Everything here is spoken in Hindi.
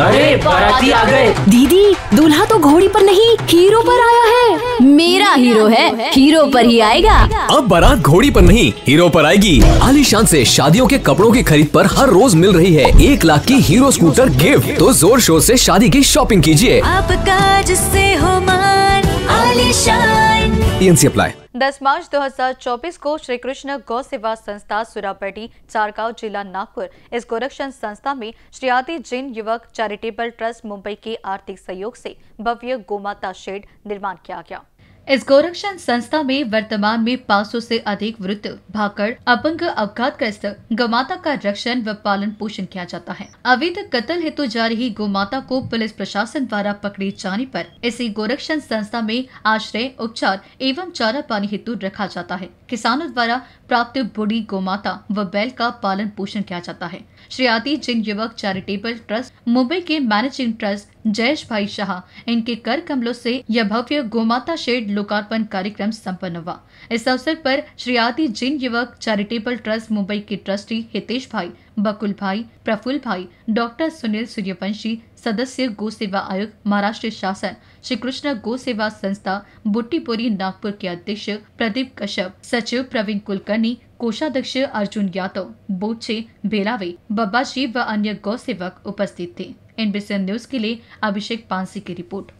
अरे बाराती आ गए दीदी दूल्हा तो घोड़ी पर नहीं हीरो पर आया है मेरा हीरो है हीरो पर ही आएगा अब बारात घोड़ी पर नहीं हीरो पर आएगी आलीशान से शादियों के कपड़ों की खरीद पर हर रोज मिल रही है एक लाख की हीरो स्कूटर गिफ्ट तो जोर शोर से शादी की शॉपिंग कीजिए आपका जिससे हो मान आलीशान अप्लाई 10 मार्च 2024 को श्री कृष्ण गौ सेवा संस्था सुरापेटी चारगांव जिला नागपुर इस गोरक्षण संस्था में श्री आदि जैन युवक चैरिटेबल ट्रस्ट मुंबई के आर्थिक सहयोग से भव्य गोमाता शेड निर्माण किया गया इस गोरक्षण संस्था में वर्तमान में 500 से अधिक वृद्ध भाकड़ अपंग अवघात ग्रस्त गोमाता का रक्षण व पालन पोषण किया जाता है अवैध कत्ल हेतु जा रही गोमाता को पुलिस प्रशासन द्वारा पकड़े जाने पर इसी गोरक्षण संस्था में आश्रय उपचार एवं चारा पानी हेतु रखा जाता है किसानों द्वारा प्राप्त बूढ़ी गोमाता व बैल का पालन पोषण किया जाता है श्री आदि जिन युवक चैरिटेबल ट्रस्ट मुंबई के मैनेजिंग ट्रस्ट जयेश भाई शाह इनके कर कमलों से यह भव्य गोमाता शेड लोकार्पण कार्यक्रम संपन्न हुआ इस अवसर पर श्री आदि जिन युवक चैरिटेबल ट्रस्ट मुंबई के ट्रस्टी हितेश भाई बकुल भाई प्रफुल भाई डॉक्टर सुनील सूर्यवंशी सदस्य गो सेवा आयोग महाराष्ट्र शासन श्री कृष्ण गो सेवा संस्था बुट्टीपुरी नागपुर के अध्यक्ष प्रदीप कश्यप सचिव प्रवीण कुलकर्णी कोषाध्यक्ष अर्जुन यादव बोचे बेलावे शिव व अन्य गौ सेवक उपस्थित थे एनबीसी न्यूज के लिए अभिषेक पांसी की रिपोर्ट